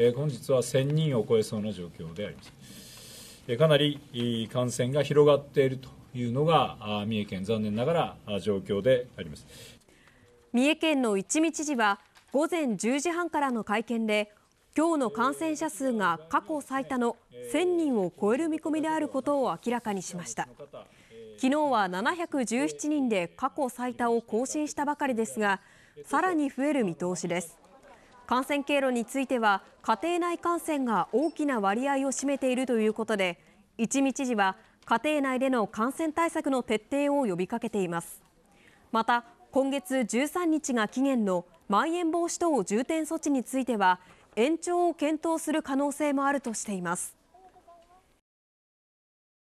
えー、本日は1000人を超えそうな状況であります、えー、かなり感染が広がっているというのが三重県残念ながら状況であります三重県の一見知事は午前10時半からの会見で今日の感染者数が過去最多の1000人を超える見込みであることを明らかにしました昨日は717人で過去最多を更新したばかりですがさらに増える見通しです感染経路については、家庭内感染が大きな割合を占めているということで、一見知事は家庭内での感染対策の徹底を呼びかけています。また、今月13日が期限のまん延防止等重点措置については、延長を検討する可能性もあるとしています。